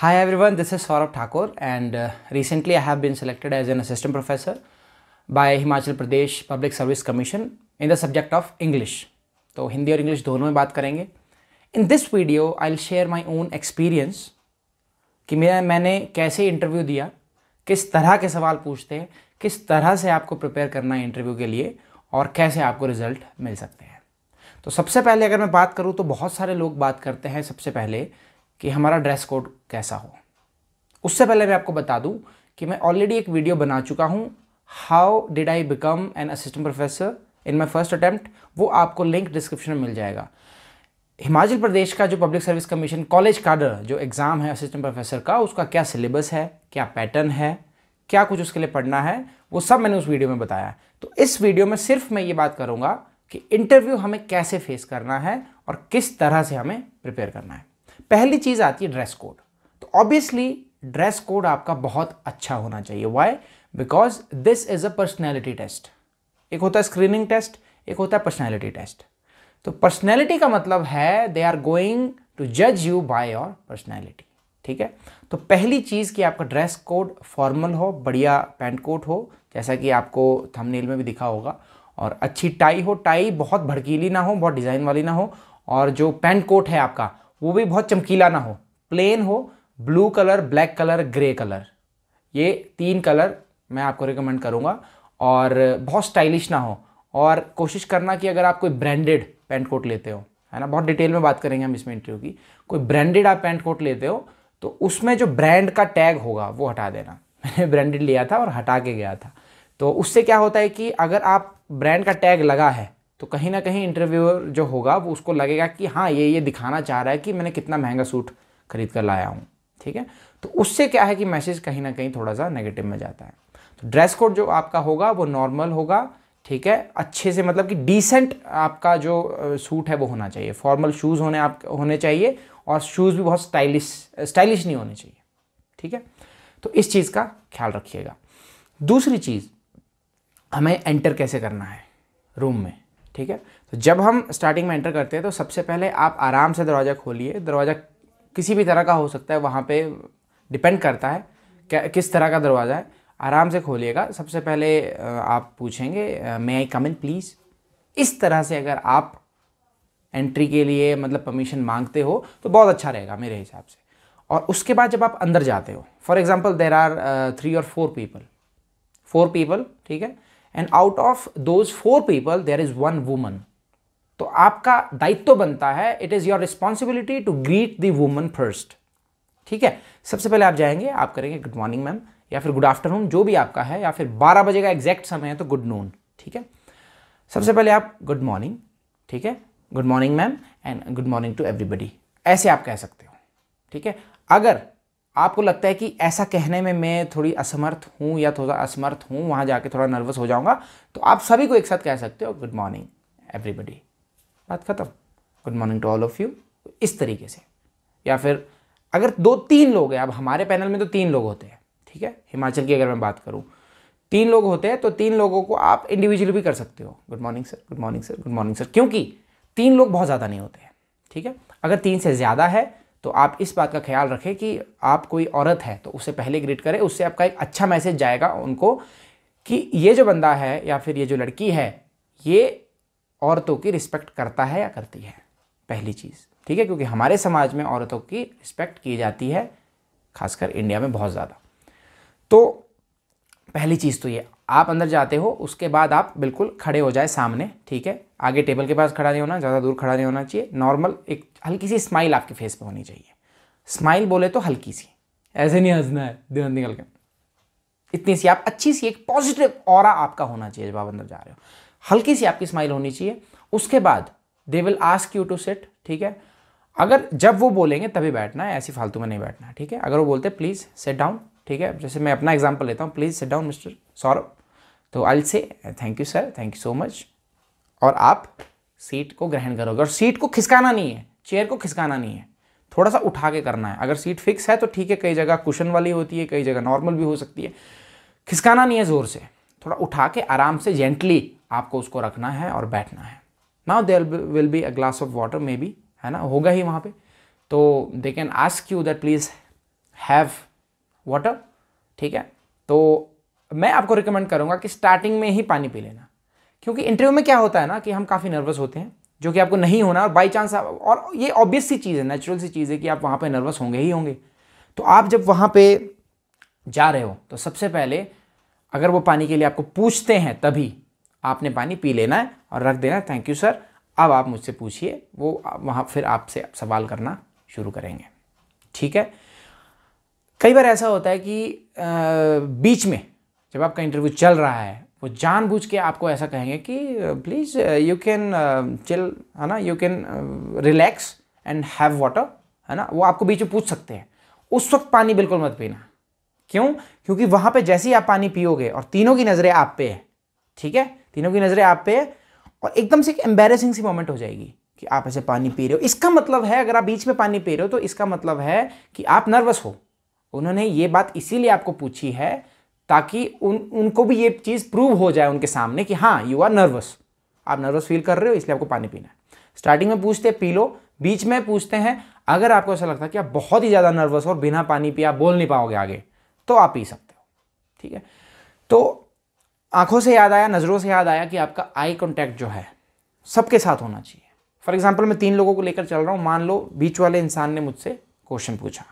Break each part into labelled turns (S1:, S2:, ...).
S1: Hi everyone, this is Saurabh Thakur and uh, recently I have been selected as an assistant professor by Himachal Pradesh Public Service Commission in the subject of English. तो हिंदी और English दोनों में बात करेंगे in this video I will share my own experience कि मेरा मैंने कैसे इंटरव्यू दिया किस तरह के सवाल पूछते हैं किस तरह से आपको प्रिपेयर करना है इंटरव्यू के लिए और कैसे आपको रिजल्ट मिल सकते हैं तो सबसे पहले अगर मैं बात करूँ तो बहुत सारे लोग बात करते हैं सबसे पहले कि हमारा ड्रेस कोड कैसा हो उससे पहले मैं आपको बता दूं कि मैं ऑलरेडी एक वीडियो बना चुका हूं how did I become an assistant professor in my first attempt वो आपको लिंक डिस्क्रिप्शन में मिल जाएगा हिमाचल प्रदेश का जो public service commission college cadre जो एग्ज़ाम है असिस्टेंट प्रोफेसर का उसका क्या सिलेबस है क्या पैटर्न है क्या कुछ उसके लिए पढ़ना है वो सब मैंने उस वीडियो में बताया तो इस वीडियो में सिर्फ मैं ये बात करूँगा कि इंटरव्यू हमें कैसे फेस करना है और किस तरह से हमें प्रिपेयर करना है पहली चीज़ आती है ड्रेस कोड तो ऑब्वियसली ड्रेस कोड आपका बहुत अच्छा होना चाहिए why because this is a personality test एक होता है स्क्रीनिंग टेस्ट एक होता है पर्सनैलिटी टेस्ट तो पर्सनैलिटी का मतलब है दे आर गोइंग टू जज यू बाय योर पर्सनैलिटी ठीक है तो पहली चीज़ कि आपका ड्रेस कोड फॉर्मल हो बढ़िया पैंट कोट हो जैसा कि आपको थंबनेल में भी दिखा होगा और अच्छी टाई हो टाई बहुत भड़कीली ना हो बहुत डिज़ाइन वाली ना हो और जो पैंट कोट है आपका वो भी बहुत चमकीला ना हो प्लेन हो blue colour black colour grey colour ये तीन कलर मैं आपको रिकमेंड करूँगा और बहुत स्टाइलिश ना हो और कोशिश करना कि अगर आप कोई ब्रांडेड पैंट कोट लेते हो है ना बहुत डिटेल में बात करेंगे हम इसमें इंटरव्यू की कोई ब्रांडेड आप पैंट कोट लेते हो तो उसमें जो ब्रांड का टैग होगा वो हटा देना मैंने ब्रांडेड लिया था और हटा के गया था तो उससे क्या होता है कि अगर आप ब्रांड का टैग लगा है तो कहीं ना कहीं इंटरव्यूअर जो होगा वो उसको लगेगा कि हाँ ये ये दिखाना चाह रहा है कि मैंने कितना महंगा सूट खरीद कर लाया हूँ ठीक है तो उससे क्या है कि मैसेज कहीं ना कहीं थोड़ा सा नेगेटिव में जाता है तो ड्रेस कोड जो आपका होगा वो नॉर्मल होगा ठीक है अच्छे से मतलब कि डिसेंट आपका जो सूट है वो होना चाहिए फॉर्मल शूज़ होने आप होने चाहिए और शूज़ भी बहुत स्टाइलिश स्टाइलिश नहीं होने चाहिए ठीक है तो इस चीज़ का ख्याल रखिएगा दूसरी चीज़ हमें एंटर कैसे करना है रूम में ठीक है तो जब हम स्टार्टिंग में एंटर करते हैं तो सबसे पहले आप आराम से दरवाज़ा खोलिए दरवाज़ा किसी भी तरह का हो सकता है वहाँ पे डिपेंड करता है क्या किस तरह का दरवाज़ा है आराम से खोलिएगा सबसे पहले आप पूछेंगे मे आई कम इन प्लीज़ इस तरह से अगर आप एंट्री के लिए मतलब परमिशन मांगते हो तो बहुत अच्छा रहेगा मेरे हिसाब से और उसके बाद जब आप अंदर जाते हो for example there are three और फोर पीपल फोर पीपल ठीक है and out of those four people there is one woman तो आपका दायित्व बनता है it is your responsibility to greet the woman first ठीक है सबसे पहले आप जाएंगे आप करेंगे गुड मॉर्निंग मैम या फिर गुड आफ्टरनून जो भी आपका है या फिर 12 बजे का एग्जैक्ट समय है तो गुड नून ठीक है सबसे पहले आप गुड मॉर्निंग ठीक है good morning ma'am and good morning to everybody ऐसे आप कह सकते हो ठीक है अगर आपको लगता है कि ऐसा कहने में मैं थोड़ी असमर्थ हूँ या थोड़ा असमर्थ हूँ वहाँ जाके थोड़ा नर्वस हो जाऊँगा तो आप सभी को एक साथ कह सकते हो गुड मॉर्निंग एवरीबडी बात ख़त्म good morning to all of you इस तरीके से या फिर अगर दो तीन लोग हैं अब हमारे पैनल में तो तीन लोग होते हैं ठीक है हिमाचल की अगर मैं बात करूँ तीन लोग होते हैं तो तीन लोगों को आप इंडिविजुअली भी कर सकते हो good morning sir good morning sir good morning sir क्योंकि तीन लोग बहुत ज़्यादा नहीं होते हैं ठीक है अगर तीन से ज़्यादा है तो आप इस बात का ख्याल रखें कि आप कोई औरत है तो उससे पहले ग्रीट करें उससे आपका एक अच्छा मैसेज जाएगा उनको कि ये जो बंदा है या फिर ये जो लड़की है ये औरतों की रिस्पेक्ट करता है या करती है पहली चीज़ ठीक है क्योंकि हमारे समाज में औरतों की रिस्पेक्ट की जाती है खासकर इंडिया में बहुत ज़्यादा तो पहली चीज़ तो ये आप अंदर जाते हो उसके बाद आप बिल्कुल खड़े हो जाए सामने ठीक है आगे टेबल के पास खड़ा नहीं होना ज़्यादा दूर खड़ा नहीं होना चाहिए नॉर्मल एक हल्की सी स्माइल आपके फेस पे होनी चाहिए स्माइल बोले तो हल्की सी ऐसे नहीं हंसना है दिन निकल के इतनी सी आप अच्छी सी एक पॉजिटिव और आपका होना चाहिए जब आप अंदर जा रहे हो हल्की सी आपकी स्माइल होनी चाहिए उसके बाद they will ask you to sit ठीक है अगर जब वो बोलेंगे तभी बैठना है ऐसी फालतू में नहीं बैठना ठीक है अगर वो बोलते प्लीज़ सेट डाउन ठीक है जैसे मैं अपना एग्जाम्पल लेता हूँ please set down mister Saurabh तो I say thank you sir thank you so much और आप सीट को ग्रहण करोगे और सीट को खिसकाना नहीं है चेयर को खिसकाना नहीं है थोड़ा सा उठा के करना है अगर सीट फिक्स है तो ठीक है कई जगह कुशन वाली होती है कई जगह नॉर्मल भी हो सकती है खिसकाना नहीं है ज़ोर से थोड़ा उठा के आराम से जेंटली आपको उसको रखना है और बैठना है now there will be a glass of water may be है ना होगा ही वहाँ पे तो they can ask you that please have water ठीक है तो मैं आपको रिकमेंड करूँगा कि स्टार्टिंग में ही पानी पी लेना क्योंकि इंटरव्यू में क्या होता है ना कि हम काफ़ी नर्वस होते हैं जो कि आपको नहीं होना और बाई चांस और ये ऑब्वियस सी चीज़ है नेचुरल सी चीज़ है कि आप वहाँ पर नर्वस होंगे ही होंगे तो आप जब वहाँ पर जा रहे हो तो सबसे पहले अगर वो पानी के लिए आपको पूछते हैं तभी आपने पानी पी लेना है और रख देना थैंक यू सर अब आप मुझसे पूछिए वो वहाँ फिर आपसे सवाल करना शुरू करेंगे ठीक है कई बार ऐसा होता है कि आ, बीच में जब आपका इंटरव्यू चल रहा है वो जानबूझ के आपको ऐसा कहेंगे कि प्लीज़ यू कैन चिल है ना you can relax and have water है ना वो आपको बीच में पूछ सकते हैं उस वक्त पानी बिल्कुल मत पीना क्यों क्योंकि वहाँ पे जैसे ही आप पानी पियोगे और तीनों की नज़रें आप पे है ठीक है तीनों की नज़रें आप पे है और एकदम से एक एम्बेरसिंग सी मोमेंट हो जाएगी कि आप ऐसे पानी पी रहे हो इसका मतलब है अगर आप बीच में पानी पी रहे हो तो इसका मतलब है कि आप नर्वस हो उन्होंने ये बात इसीलिए आपको पूछी है ताकि उन उनको भी ये चीज़ प्रूव हो जाए उनके सामने कि हाँ यू आर नर्वस आप नर्वस फील कर रहे हो इसलिए आपको पानी पीना है स्टार्टिंग में पूछते हैं पी लो बीच में पूछते हैं अगर आपको ऐसा लगता है कि आप बहुत ही ज़्यादा नर्वस हो और बिना पानी पिए आप बोल नहीं पाओगे आगे तो आप पी सकते हो ठीक है तो आंखों से याद आया नज़रों से याद आया कि आपका आई कॉन्टैक्ट जो है सबके साथ होना चाहिए फॉर एग्जाम्पल मैं तीन लोगों को लेकर चल रहा हूँ मान लो बीच वाले इंसान ने मुझसे क्वेश्चन पूछा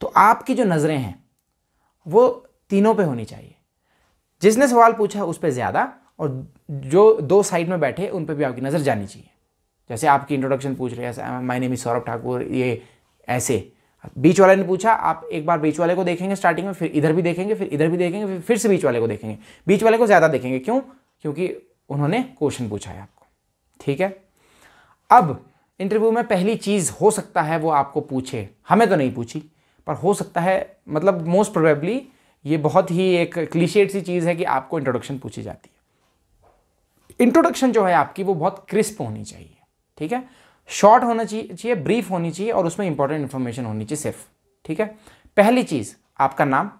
S1: तो आपकी जो नज़रें हैं वो तीनों पे होनी चाहिए जिसने सवाल पूछा उस पर ज़्यादा और जो दो साइड में बैठे उन पर भी आपकी नज़र जानी चाहिए जैसे आपकी इंट्रोडक्शन पूछ रहे हैं my name is Saurabh Thakur ये ऐसे बीच वाले ने पूछा आप एक बार बीच वाले को देखेंगे स्टार्टिंग में फिर इधर भी देखेंगे फिर इधर भी देखेंगे फिर फिर से बीच वाले को देखेंगे बीच वाले को ज़्यादा देखेंगे क्यों क्योंकि उन्होंने क्वेश्चन पूछा है आपको ठीक है अब इंटरव्यू में पहली चीज़ हो सकता है वो आपको पूछे हमें तो नहीं पूछी पर हो सकता है मतलब मोस्ट प्रोबेबली ये बहुत ही एक क्लिशेड सी चीज़ है कि आपको इंट्रोडक्शन पूछी जाती है इंट्रोडक्शन जो है आपकी वो बहुत क्रिस्प होनी चाहिए ठीक है शॉर्ट होना चाहिए ब्रीफ होनी चाहिए और उसमें इंपॉर्टेंट इन्फॉर्मेशन होनी चाहिए सिर्फ ठीक है पहली चीज़ आपका नाम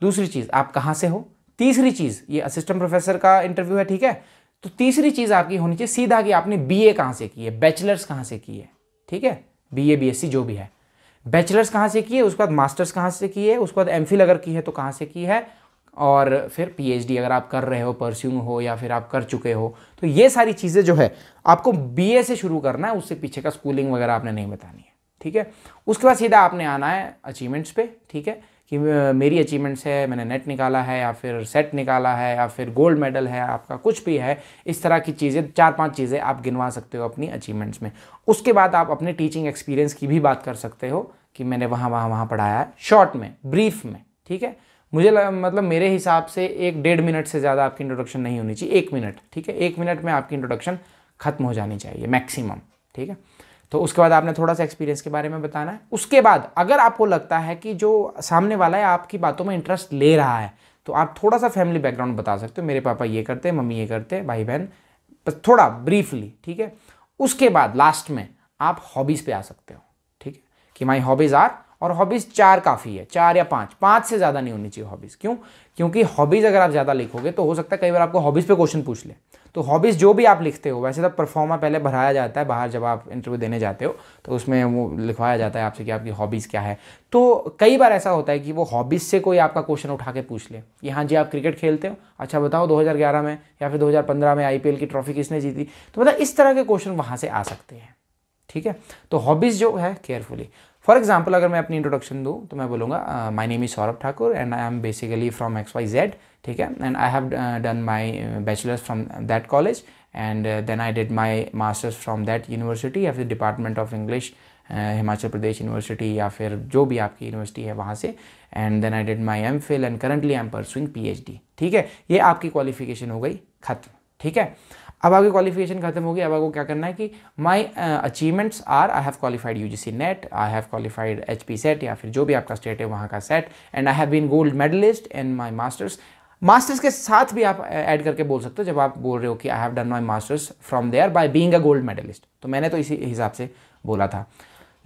S1: दूसरी चीज़ आप कहाँ से हो तीसरी चीज़ ये असिस्टेंट प्रोफेसर का इंटरव्यू है ठीक है तो तीसरी चीज़ आपकी होनी चाहिए सीधा कि आपने बी ए कहाँ से की है बैचलर्स कहाँ से की है ठीक है B A B S C जो भी है बैचलर्स कहाँ से किए उसके बाद मास्टर्स कहाँ से किए उसके बाद एम अगर की है तो कहाँ से की है और फिर पीएचडी अगर आप कर रहे हो परस्यू हो या फिर आप कर चुके हो तो ये सारी चीज़ें जो है आपको बीए से शुरू करना है उससे पीछे का स्कूलिंग वगैरह आपने नहीं बतानी है ठीक है उसके बाद सीधा आपने आना है अचीवमेंट्स पे ठीक है कि मेरी अचीवमेंट्स है मैंने नेट निकाला है या फिर सेट निकाला है या फिर गोल्ड मेडल है आपका कुछ भी है इस तरह की चीज़ें चार पांच चीज़ें आप गिनवा सकते हो अपनी अचीवमेंट्स में उसके बाद आप अपने टीचिंग एक्सपीरियंस की भी बात कर सकते हो कि मैंने वहाँ वहाँ वहाँ पढ़ाया है शॉर्ट में ब्रीफ में ठीक है मुझे लग, मतलब मेरे हिसाब से एक डेढ़ मिनट से ज़्यादा आपकी इंट्रोडक्शन नहीं होनी चाहिए एक मिनट ठीक है एक मिनट में आपकी इंट्रोडक्शन खत्म हो जानी चाहिए मैक्सिमम ठीक है तो उसके बाद आपने थोड़ा सा एक्सपीरियंस के बारे में बताना है उसके बाद अगर आपको लगता है कि जो सामने वाला है आपकी बातों में इंटरेस्ट ले रहा है तो आप थोड़ा सा फैमिली बैकग्राउंड बता सकते हो मेरे पापा ये करते हैं मम्मी ये करते हैं भाई बहन बस थोड़ा ब्रीफली ठीक है उसके बाद लास्ट में आप हॉबीज़ पे आ सकते हो ठीक है कि माई हॉबीज़ आर और हॉबीज़ चार काफ़ी है चार या पाँच पाँच से ज़्यादा नहीं होनी चाहिए हॉबीज़ क्यों क्योंकि हॉबीज़ अगर आप ज़्यादा लिखोगे तो हो सकता है कई बार आपको हॉबीज़ पे क्वेश्चन पूछ ले तो हॉबीज़ जो भी आप लिखते हो वैसे तो परफॉर्मा पहले भराया जाता है बाहर जब आप इंटरव्यू देने जाते हो तो उसमें वो लिखवाया जाता है आपसे कि आपकी हॉबीज़ क्या है तो कई बार ऐसा होता है कि वो हॉबीज़ से कोई आपका क्वेश्चन उठा के पूछ ले कि हाँ जी आप क्रिकेट खेलते हो अच्छा बताओ 2011 में या फिर 2015 में आईपीएल की ट्रॉफी किसने जीती तो मतलब इस तरह के क्वेश्चन वहाँ से आ सकते हैं ठीक है तो हॉबीज़ जो है केयरफुली फॉर एग्जाम्पल अगर मैं अपनी इंट्रोडक्शन दूँ तो मैं बोलूँगा my name is Saurabh Thakur and I am basically from X Y Z ठीक है and I have done my bachelors from that college and then I did my masters from that university या फिर department of English Himachal Pradesh university या फिर जो भी आपकी university है वहाँ से and then I did my M Phil and currently I am pursuing P H D ठीक है ये आपकी क्वालिफिकेशन हो गई खत्म ठीक है अब आपकी क्वालिफिकेशन खत्म होगी अब आपको क्या करना है कि my achievements are I have qualified U G C NET I have qualified H P SET या फिर जो भी आपका स्टेट है वहाँ का SET and I have been gold medalist and my masters masters के साथ भी आप ऐड uh, करके बोल सकते हो जब आप बोल रहे हो कि I have done my masters from there by being a gold medalist तो मैंने तो इसी हिसाब से बोला था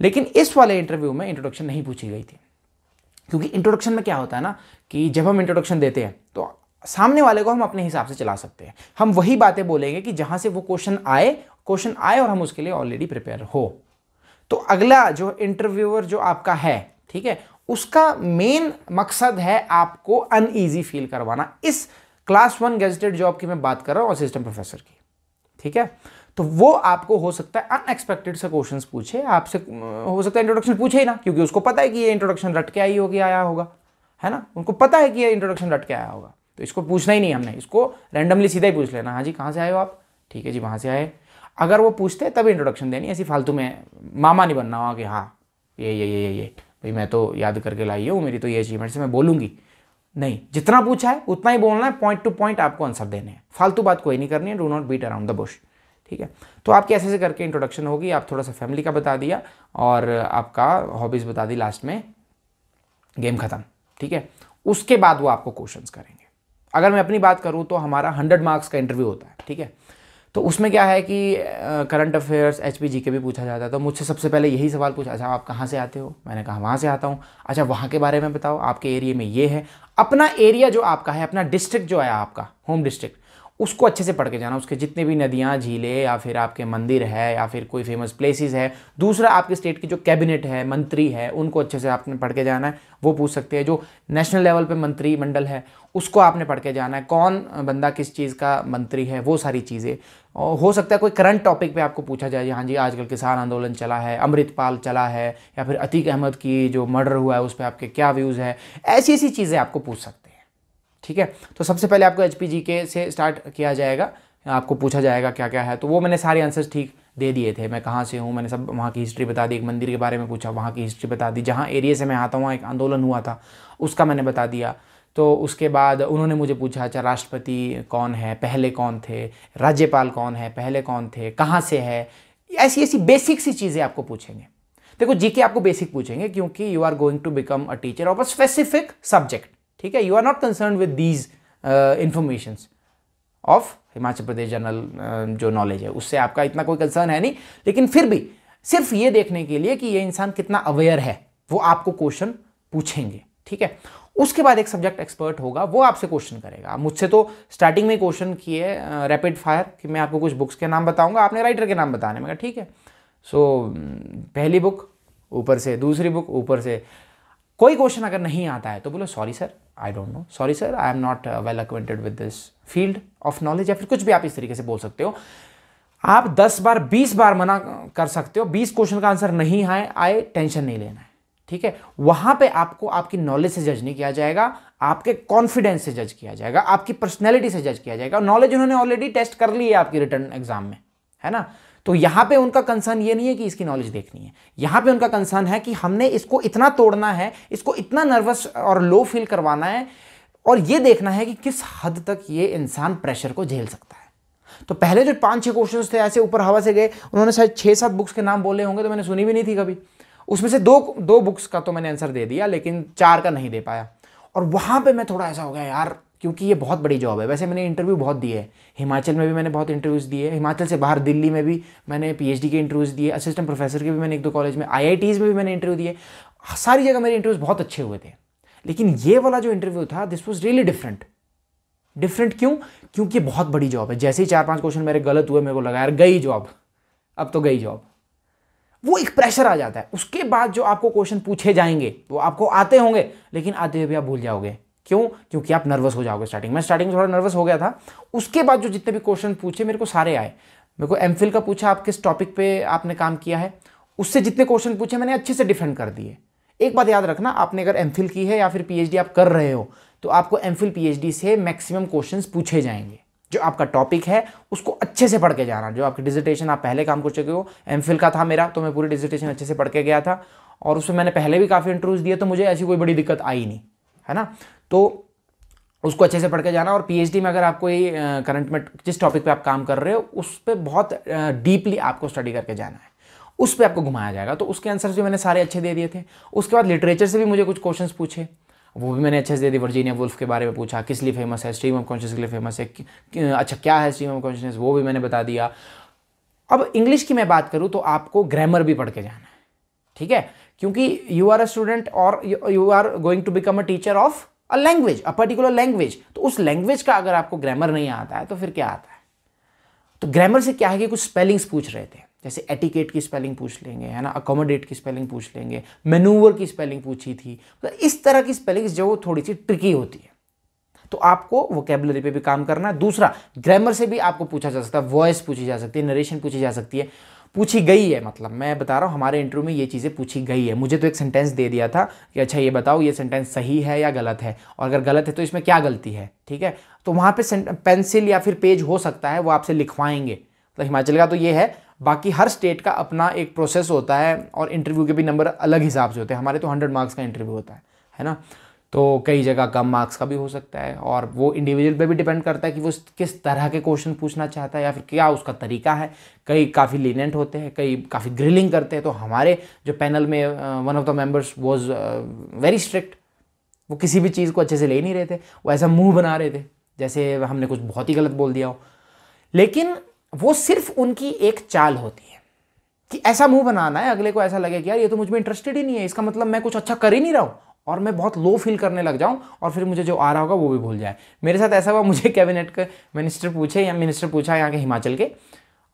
S1: लेकिन इस वाले इंटरव्यू में इंट्रोडक्शन नहीं पूछी गई थी क्योंकि इंट्रोडक्शन में क्या होता है ना कि जब हम इंट्रोडक्शन देते हैं तो सामने वाले को हम अपने हिसाब से चला सकते हैं हम वही बातें बोलेंगे कि जहां से वो क्वेश्चन आए क्वेश्चन आए और हम उसके लिए ऑलरेडी प्रिपेयर हो तो अगला जो इंटरव्यूअर जो आपका है ठीक है उसका मेन मकसद है आपको अनईजी फील करवाना इस क्लास वन गेजेटेड जॉब की मैं बात कर रहा हूं असिस्टेंट प्रोफेसर की ठीक है तो वो आपको हो सकता है अनएक्सपेक्टेड से क्वेश्चन पूछे आपसे हो सकता है इंट्रोडक्शन पूछे ही ना क्योंकि उसको पता है कि ये इंट्रोडक्शन रट के आई होगी आया होगा है ना उनको पता है कि ये इंट्रोडक्शन रट के आया होगा तो इसको पूछना ही नहीं हमने इसको रैंडमली सीधा ही पूछ लेना हाँ जी कहाँ से आए हो आप ठीक है जी वहाँ से आए अगर वो पूछते तब इंट्रोडक्शन देनी ऐसी फालतू में मामा नहीं बनना हुआ कि हाँ ये ये ये ये ये भाई मैं तो याद करके लाई हूँ मेरी तो ये अचीवमेंट से मैं बोलूँगी नहीं जितना पूछा है उतना ही बोलना है पॉइंट टू पॉइंट आपको आंसर देने हैं फालतू बात कोई नहीं करनी है do not beat around the bush ठीक है तो आपकी ऐसे से करके इंट्रोडक्शन होगी आप थोड़ा सा फैमिली का बता दिया और आपका हॉबीज़ बता दी लास्ट में गेम ख़त्म ठीक है उसके बाद वो आपको क्वेश्चंस करेंगे अगर मैं अपनी बात करूँ तो हमारा हंड्रेड मार्क्स का इंटरव्यू होता है ठीक है तो उसमें क्या है कि current affairs H P G के भी पूछा जाता है तो मुझसे सबसे पहले यही सवाल पूछा अच्छा आप कहाँ से आते हो मैंने कहा वहाँ से आता हूँ अच्छा वहाँ के बारे में बताओ आपके एरिया में ये है अपना एरिया जो आपका है अपना डिस्ट्रिक्ट जो है आपका होम डिस्ट्रिक्ट उसको अच्छे से पढ़ के जाना उसके जितने भी नदियाँ झीलें या फिर आपके मंदिर है या फिर कोई फेमस प्लेसेस है दूसरा आपके स्टेट की जो कैबिनेट है मंत्री है उनको अच्छे से आपने पढ़ के जाना है वो पूछ सकते हैं जो नेशनल लेवल पे मंत्रिमंडल है उसको आपने पढ़ के जाना है कौन बंदा किस चीज़ का मंत्री है वो सारी चीज़ें हो सकता है कोई करंट टॉपिक पे आपको पूछा जाए हाँ जी आजकल किसान आंदोलन चला है अमृतपाल चला है या फिर अतीक अहमद की जो मर्डर हुआ है उस पर आपके क्या व्यूज़ है ऐसी ऐसी चीज़ें आपको पूछ सकते ठीक है तो सबसे पहले आपको एच के से स्टार्ट किया जाएगा आपको पूछा जाएगा क्या क्या है तो वो मैंने सारे आंसर्स ठीक दे दिए थे मैं कहाँ से हूँ मैंने सब वहाँ की हिस्ट्री बता दी एक मंदिर के बारे में पूछा वहाँ की हिस्ट्री बता दी जहाँ एरिया से मैं आता हूँ एक आंदोलन हुआ था उसका मैंने बता दिया तो उसके बाद उन्होंने मुझे पूछा अच्छा राष्ट्रपति कौन है पहले कौन थे राज्यपाल कौन है पहले कौन थे कहाँ से है ऐसी ऐसी बेसिक सी चीज़ें आपको पूछेंगे देखो जीके आपको बेसिक पूछेंगे क्योंकि you are going to become a teacher of a specific subject ठीक है you are not concern with these information of Himachal Pradesh general जो नॉलेज है उससे आपका इतना कोई कंसर्न है नहीं लेकिन फिर भी सिर्फ ये देखने के लिए कि ये इंसान कितना अवेयर है वो आपको क्वेश्चन पूछेंगे ठीक है उसके बाद एक सब्जेक्ट एक्सपर्ट होगा वो आपसे क्वेश्चन करेगा मुझसे तो स्टार्टिंग में क्वेश्चन किए रैपिड uh, फायर कि मैं आपको कुछ बुक्स के नाम बताऊंगा आपने राइटर के नाम बताने में ठीक है सो so, mm, पहली बुक ऊपर से दूसरी बुक ऊपर से कोई क्वेश्चन अगर नहीं आता है तो बोलो sorry sir I don't know sorry sir I am not well acquainted with this field of knowledge या फिर कुछ भी आप इस तरीके से बोल सकते हो आप 10 बार 20 बार मना कर सकते हो 20 क्वेश्चन का आंसर नहीं आए आए टेंशन नहीं लेना है ठीक है वहां पे आपको आपकी नॉलेज से जज नहीं किया जाएगा आपके कॉन्फिडेंस से जज किया जाएगा आपकी पर्सनैलिटी से जज किया जाएगा नॉलेज उन्होंने ऑलरेडी टेस्ट कर ली है आपकी रिटर्न एग्जाम में है ना तो यहाँ पे उनका कंसर्न ये नहीं है कि इसकी नॉलेज देखनी है यहाँ पे उनका कंसर्न है कि हमने इसको इतना तोड़ना है इसको इतना नर्वस और लो फील करवाना है और ये देखना है कि किस हद तक ये इंसान प्रेशर को झेल सकता है तो पहले जो पाँच छः क्वेश्चन थे ऐसे ऊपर हवा से गए उन्होंने शायद छः सात बुक्स के नाम बोले होंगे तो मैंने सुनी भी नहीं थी कभी उसमें से दो दो बुक्स का तो मैंने आंसर दे दिया लेकिन चार का नहीं दे पाया और वहां पे मैं थोड़ा ऐसा हो गया यार क्योंकि ये बहुत बड़ी जॉब है वैसे मैंने इंटरव्यू बहुत दिए हैं हिमाचल में भी मैंने बहुत इंटरव्यूज़ दिए हैं हिमाचल से बाहर दिल्ली में भी मैंने पी के इंटरव्यूज़ दिए असिस्टेंट प्रोफेसर के भी मैंने एक दो कॉलेज में आई में भी मैंने इंटरव्यू दिए सारी जगह मेरे इंटरव्यूज़ बहुत अच्छे हुए थे लेकिन ये वाला जो इंटरव्यू था this was really different different क्यों क्योंकि बहुत बड़ी जॉब है जैसे ही चार पाँच क्वेश्चन मेरे गलत हुए मेरे को लगा यार गई जॉब अब तो गई जॉब वो एक प्रेशर आ जाता है उसके बाद जो आपको क्वेश्चन पूछे जाएंगे वो आपको आते होंगे लेकिन आते हुए भी आप भूल जाओगे क्यों क्योंकि आप नर्वस हो जाओगे स्टार्टिंग में स्टार्टिंग में थोड़ा नर्वस हो गया था उसके बाद जो जितने भी क्वेश्चन पूछे मेरे को सारे आए मेरे को एम का पूछा आप किस टॉपिक पे आपने काम किया है उससे जितने क्वेश्चन पूछे मैंने अच्छे से डिफेंड कर दिए एक बात याद रखना आपने अगर एम की है या फिर पीएचडी आप कर रहे हो तो आपको एम फिल पीएचडी से मैक्सिमम क्वेश्चन पूछे जाएंगे जो आपका टॉपिक है उसको अच्छे से पढ़ के जाना जो आपकी डिजिटेशन आप पहले काम कर चुके हो एम का था मेरा तो मैं पूरी डिजिटेशन अच्छे से पढ़ के गया था और उसमें मैंने पहले भी काफ़ी इंटरव्यूज दिए तो मुझे ऐसी कोई बड़ी दिक्कत आई नहीं है ना तो उसको अच्छे से पढ़ के जाना और पीएचडी में अगर आप कोई करंट में जिस टॉपिक पे आप काम कर रहे हो उस पर बहुत डीपली आपको स्टडी करके जाना है उस पर आपको घुमाया जाएगा तो उसके आंसर्स भी मैंने सारे अच्छे दे दिए थे उसके बाद लिटरेचर से भी मुझे कुछ क्वेश्चंस पूछे वो भी मैंने अच्छे से दे दी वर्जीनिया वुल्फ के बारे में पूछा किस लिए फेमस है स्ट्रीम ऑफ कॉन्शियस के लिए फेमस है अच्छा क्या है स्ट्रीम ऑफ कॉन्शियसनेस वो भी मैंने बता दिया अब इंग्लिश की मैं बात करूँ तो आपको ग्रामर भी पढ़ के जाना है ठीक है क्योंकि यू आर अ स्टूडेंट और you are going to become a teacher of a language a particular language तो उस लैंग्वेज का अगर आपको ग्रामर नहीं आता है तो फिर क्या आता है तो ग्रामर से क्या है कि कुछ स्पेलिंग्स पूछ रहे थे जैसे एटिकेट की स्पेलिंग पूछ लेंगे है ना अकोमोडेट की स्पेलिंग पूछ लेंगे मेनूवर की स्पेलिंग पूछी थी तो इस तरह की स्पेलिंग्स जो वो थोड़ी सी ट्रिकी होती है तो आपको वोकेबलरी पे भी काम करना है दूसरा ग्रामर से भी आपको पूछा जा सकता है वॉइस पूछी जा सकती है नरेशन पूछी जा सकती है पूछी गई है मतलब मैं बता रहा हूँ हमारे इंटरव्यू में ये चीज़ें पूछी गई है मुझे तो एक सेंटेंस दे दिया था कि अच्छा ये बताओ ये सेंटेंस सही है या गलत है और अगर गलत है तो इसमें क्या गलती है ठीक है तो वहाँ पर पेंसिल या फिर पेज हो सकता है वो आपसे लिखवाएंगे तो हिमाचल का तो ये है बाकी हर स्टेट का अपना एक प्रोसेस होता है और इंटरव्यू के भी नंबर अलग हिसाब से होते हैं हमारे तो हंड्रेड मार्क्स का इंटरव्यू होता है है ना तो कई जगह कम मार्क्स का भी हो सकता है और वो इंडिविजुअल पे भी डिपेंड करता है कि वो किस तरह के क्वेश्चन पूछना चाहता है या फिर क्या उसका तरीका है कई काफ़ी लीनेंट होते हैं कई काफ़ी ग्रिलिंग करते हैं तो हमारे जो पैनल में one of the members was very strict वो किसी भी चीज़ को अच्छे से ले नहीं रहे थे वो ऐसा मुंह बना रहे थे जैसे हमने कुछ बहुत ही गलत बोल दिया हो लेकिन वो सिर्फ उनकी एक चाल होती है कि ऐसा मुंह बनाना है अगले को ऐसा लगे कि यार ये तो मुझ में इंटरेस्टेड ही नहीं है इसका मतलब मैं कुछ अच्छा कर ही नहीं रहा हूँ और मैं बहुत लो फील करने लग जाऊँ और फिर मुझे जो आ रहा होगा वो भी भूल जाए मेरे साथ ऐसा हुआ मुझे कैबिनेट के मिनिस्टर पूछे या मिनिस्टर पूछा यहाँ के हिमाचल के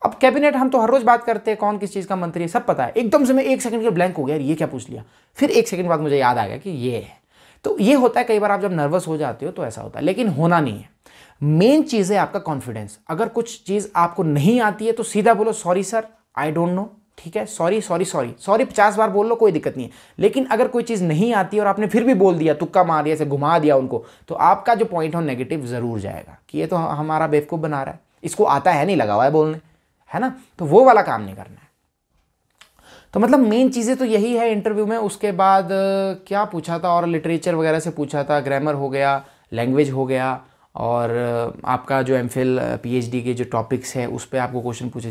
S1: अब कैबिनेट हम तो हर रोज़ बात करते हैं कौन किस चीज़ का मंत्री है सब पता है एकदम से मैं एक सेकंड के ब्लैंक हो गया ये क्या पूछ लिया फिर एक सेकंड बाद मुझे याद आ गया कि ये है तो ये होता है कई बार आप जब नर्वस हो जाते हो तो ऐसा होता है लेकिन होना नहीं है मेन चीज़ है आपका कॉन्फिडेंस अगर कुछ चीज़ आपको नहीं आती है तो सीधा बोलो sorry sir I don't know ठीक है सॉरी सॉरी सॉरी सॉरी पचास बार बोल लो कोई दिक्कत नहीं है लेकिन अगर कोई चीज़ नहीं आती और आपने फिर भी बोल दिया तुक्का मार दिया से घुमा दिया उनको तो आपका जो पॉइंट है नेगेटिव ज़रूर जाएगा कि ये तो हमारा बेवकूफ़ बना रहा है इसको आता है नहीं लगा हुआ है बोलने है ना तो वो वाला काम नहीं करना है तो मतलब मेन चीज़ें तो यही है इंटरव्यू में उसके बाद क्या पूछा था और लिटरेचर वगैरह से पूछा था ग्रामर हो गया लैंग्वेज हो गया और आपका जो एम फिल पी के जो टॉपिक्स है उस पर आपको क्वेश्चन पूछ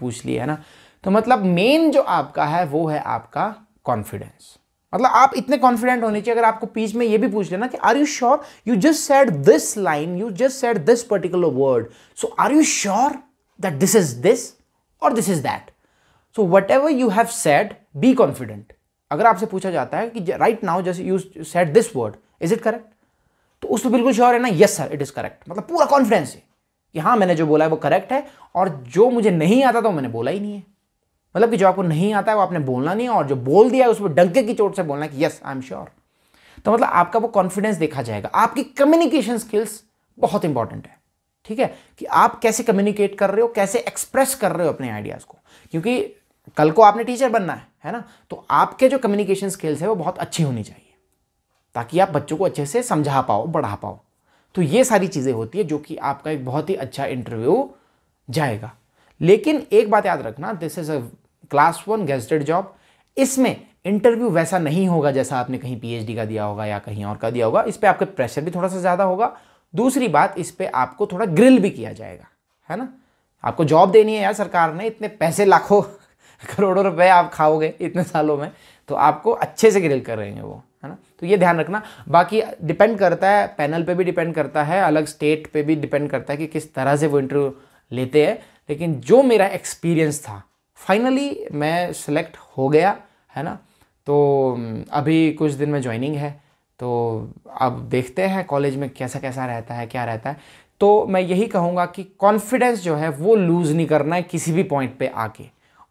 S1: पूछ लिए है ना तो मतलब मेन जो आपका है वो है आपका कॉन्फिडेंस मतलब आप इतने कॉन्फिडेंट होने चाहिए अगर आपको पीच में ये भी पूछ लेना कि are you sure you just said this line you just said this particular word so are you sure that this is this और this is that so whatever you have said be confident अगर आपसे पूछा जाता है कि right now just you said this word is it correct तो उसमें तो बिल्कुल श्योर है ना yes sir it is correct मतलब पूरा कॉन्फिडेंस है कि हाँ मैंने जो बोला है वो करेक्ट है और जो मुझे नहीं आता तो मैंने बोला ही नहीं है मतलब कि जो आपको नहीं आता है वो आपने बोलना नहीं और जो बोल दिया है उस पर डंके की चोट से बोलना है कि यस आई एम श्योर तो मतलब आपका वो कॉन्फिडेंस देखा जाएगा आपकी कम्युनिकेशन स्किल्स बहुत इंपॉर्टेंट है ठीक है कि आप कैसे कम्युनिकेट कर रहे हो कैसे एक्सप्रेस कर रहे हो अपने आइडियाज़ को क्योंकि कल को आपने टीचर बनना है है ना तो आपके जो कम्युनिकेशन स्किल्स है वो बहुत अच्छी होनी चाहिए ताकि आप बच्चों को अच्छे से समझा पाओ बढ़ा पाओ तो ये सारी चीज़ें होती है जो कि आपका एक बहुत ही अच्छा इंटरव्यू जाएगा लेकिन एक बात याद रखना this is a class one gazetted job इसमें इंटरव्यू वैसा नहीं होगा जैसा आपने कहीं पीएचडी का दिया होगा या कहीं और का दिया होगा इस पर आपका प्रेशर भी थोड़ा सा ज़्यादा होगा दूसरी बात इस पर आपको थोड़ा ग्रिल भी किया जाएगा है ना आपको जॉब देनी है यार सरकार ने इतने पैसे लाखों करोड़ों रुपए आप खाओगे इतने सालों में तो आपको अच्छे से ग्रिल कर रहे हैं वो है ना तो ये ध्यान रखना बाकी डिपेंड करता है पैनल पे भी डिपेंड करता है अलग स्टेट पे भी डिपेंड करता है कि किस तरह से वो इंटरव्यू लेते हैं लेकिन जो मेरा एक्सपीरियंस था फाइनली मैं सिलेक्ट हो गया है ना तो अभी कुछ दिन में ज्वाइनिंग है तो अब देखते हैं कॉलेज में कैसा कैसा रहता है क्या रहता है तो मैं यही कहूँगा कि कॉन्फिडेंस जो है वो लूज़ नहीं करना है किसी भी पॉइंट पे आके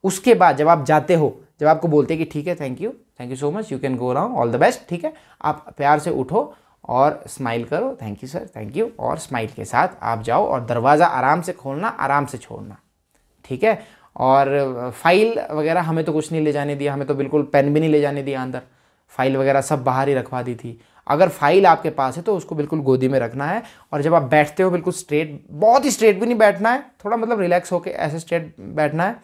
S1: उसके बाद जब आप जाते हो जब आपको बोलते हैं कि ठीक है thank you thank you so much you can go राउ ऑल द बेस्ट ठीक है आप प्यार से उठो और स्माइल करो thank you sir thank you और स्माइल के साथ आप जाओ और दरवाज़ा आराम से खोलना आराम से छोड़ना ठीक है और फाइल वगैरह हमें तो कुछ नहीं ले जाने दिया हमें तो बिल्कुल पेन भी नहीं ले जाने दिया अंदर फाइल वगैरह सब बाहर ही रखवा दी थी अगर फाइल आपके पास है तो उसको बिल्कुल गोदी में रखना है और जब आप बैठते हो बिल्कुल स्ट्रेट बहुत ही स्ट्रेट भी नहीं बैठना है थोड़ा मतलब रिलैक्स होकर ऐसे स्ट्रेट बैठना है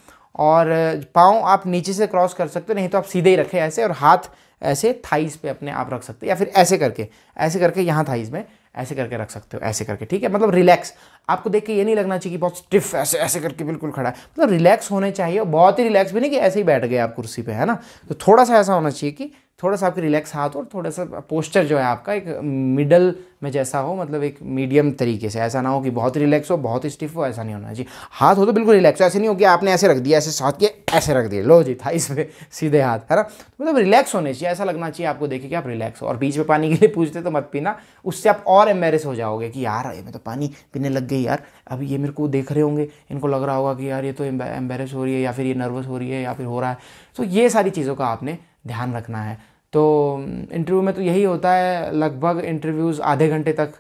S1: और पाँव आप नीचे से क्रॉस कर सकते हो नहीं तो आप सीधे ही रखें ऐसे और हाथ ऐसे थाइस पे अपने आप रख सकते हैं या फिर ऐसे करके ऐसे करके यहाँ थाइस में ऐसे करके रख सकते हो ऐसे करके ठीक है मतलब रिलैक्स आपको देख के ये नहीं लगना चाहिए कि बहुत स्टिफ ऐसे ऐसे करके बिल्कुल खड़ा है मतलब रिलैक्स होने चाहिए बहुत ही रिलैक्स भी नहीं कि ऐसे ही बैठ गए आप कुर्सी पर है ना तो थोड़ा सा ऐसा होना चाहिए कि थोड़ा सा आपके रिलैक्स हाथ और थोड़ा सा पोस्चर जो है आपका एक मिडल में जैसा हो मतलब एक मीडियम तरीके से ऐसा ना हो कि बहुत रिलैक्स हो बहुत स्टिफ हो ऐसा नहीं होना चाहिए हाथ हो तो बिल्कुल रिलैक्स हो ऐसे नहीं हो कि आपने ऐसे रख दिया ऐसे साथ के ऐसे रख दिए लो जी था इस पर सीधे हाथ है ना तो मतलब रिलैक्स होने चाहिए ऐसा लगना चाहिए आपको देखिए कि आप रिलैक्स हो और बीच में पानी के लिए पूछते तो मत पीना उससे आप और एम्बेरस हो जाओगे कि यार ये मैं तो पानी पीने लग गई यार अब ये मेरे को देख रहे होंगे इनको लग रहा होगा कि यार ये तो एम्बेरस हो रही है या फिर ये नर्वस हो रही है या फिर हो रहा है तो ये सारी चीज़ों का आपने ध्यान रखना है तो इंटरव्यू में तो यही होता है लगभग इंटरव्यूज़ आधे घंटे तक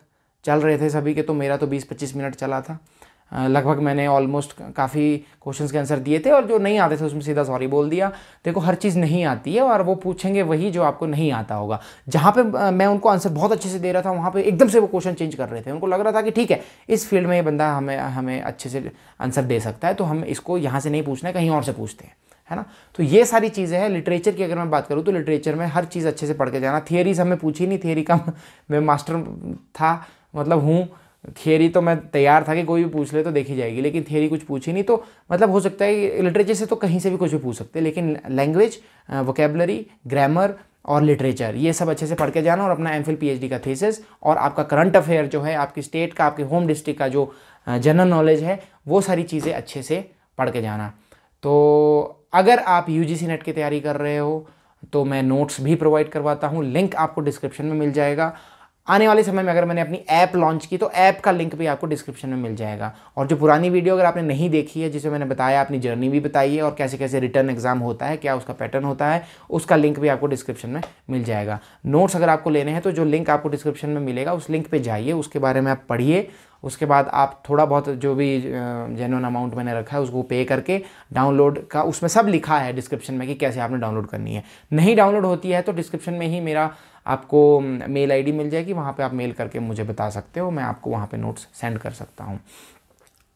S1: चल रहे थे सभी के तो मेरा तो 20-25 मिनट चला था लगभग मैंने ऑलमोस्ट काफ़ी क्वेश्चंस के आंसर दिए थे और जो नहीं आते थे उसमें सीधा सॉरी बोल दिया देखो हर चीज़ नहीं आती है और वो पूछेंगे वही जो आपको नहीं आता होगा जहाँ पे मैं उनको आंसर बहुत अच्छे से दे रहा था वहाँ पे एकदम से वो क्वेश्चन चेंज कर रहे थे उनको लग रहा था कि ठीक है इस फील्ड में ये बंदा हमें हमें अच्छे से आंसर दे सकता है तो हम इसको यहाँ से नहीं पूछना है कहीं और से पूछते हैं है ना तो ये सारी चीज़ें हैं लिटरेचर की अगर मैं बात करूँ तो लिटरेचर में हर चीज़ अच्छे से पढ़ के जाना थियरीज हमें पूछी नहीं थियरी का मैं मास्टर था मतलब हूँ थियरी तो मैं तैयार था कि कोई भी पूछ ले तो देखी जाएगी लेकिन थियरी कुछ पूछी नहीं तो मतलब हो सकता है लिटरेचर से तो कहीं से भी कुछ भी पूछ सकते हैं लेकिन लैंग्वेज वोकेबलरी ग्रामर और लिटरेचर ये सब अच्छे से पढ़ के जाना और अपना एम फिल पी का थीसिस और आपका करंट अफेयर जो है आपकी स्टेट का आपके होम डिस्ट्रिक्ट का जो जनरल नॉलेज है वो सारी चीज़ें अच्छे से पढ़ के जाना तो अगर आप यू जी नेट की तैयारी कर रहे हो तो मैं नोट्स भी प्रोवाइड करवाता हूँ लिंक आपको डिस्क्रिप्शन में मिल जाएगा आने वाले समय में अगर मैंने अपनी ऐप लॉन्च की तो ऐप का लिंक भी आपको डिस्क्रिप्शन में मिल जाएगा और जो पुरानी वीडियो अगर आपने नहीं देखी है जिसे मैंने बताया अपनी जर्नी भी बताई है और कैसे कैसे रिटर्न एग्जाम होता है क्या उसका पैटर्न होता है उसका लिंक भी आपको डिस्क्रिप्शन में मिल जाएगा नोट्स अगर आपको लेने हैं तो जो लिंक आपको डिस्क्रिप्शन में मिलेगा उस लिंक पर जाइए उसके बारे में आप पढ़िए उसके बाद आप थोड़ा बहुत जो भी जेनुअन अमाउंट मैंने रखा है उसको पे करके डाउनलोड का उसमें सब लिखा है डिस्क्रिप्शन में कि कैसे आपने डाउनलोड करनी है नहीं डाउनलोड होती है तो डिस्क्रिप्शन में ही मेरा आपको मेल आईडी मिल जाएगी वहाँ पे आप मेल करके मुझे बता सकते हो मैं आपको वहाँ पे नोट्स सेंड कर सकता हूँ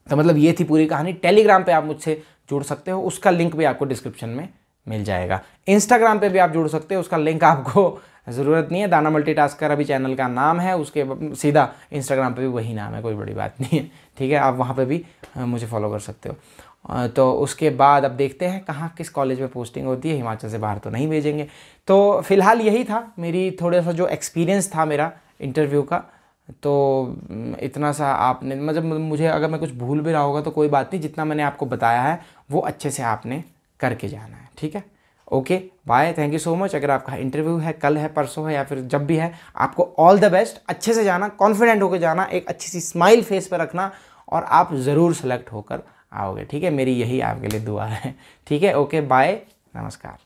S1: तो मतलब ये थी पूरी कहानी टेलीग्राम पे आप मुझसे जुड़ सकते हो उसका लिंक भी आपको डिस्क्रिप्शन में मिल जाएगा इंस्टाग्राम पे भी आप जुड़ सकते हो उसका लिंक आपको ज़रूरत नहीं है दाना मल्टीटास्कर अभी चैनल का नाम है उसके सीधा इंस्टाग्राम पे भी वही नाम है कोई बड़ी बात नहीं है ठीक है आप वहाँ पे भी मुझे फॉलो कर सकते हो तो उसके बाद अब देखते हैं कहाँ किस कॉलेज में पोस्टिंग होती है हिमाचल से बाहर तो नहीं भेजेंगे तो फ़िलहाल यही था मेरी थोड़ा सा जो एक्सपीरियंस था मेरा इंटरव्यू का तो इतना सा आपने मतलब मुझे अगर मैं कुछ भूल भी रहा होगा तो कोई बात नहीं जितना मैंने आपको बताया है वो अच्छे से आपने करके जाना है ठीक है okay bye thank you so much अगर आपका इंटरव्यू है कल है परसों है या फिर जब भी है आपको ऑल द बेस्ट अच्छे से जाना कॉन्फिडेंट होकर जाना एक अच्छी सी स्माइल फेस पर रखना और आप ज़रूर सेलेक्ट होकर आओगे ठीक है मेरी यही आपके लिए दुआ है ठीक है ओके बाय नमस्कार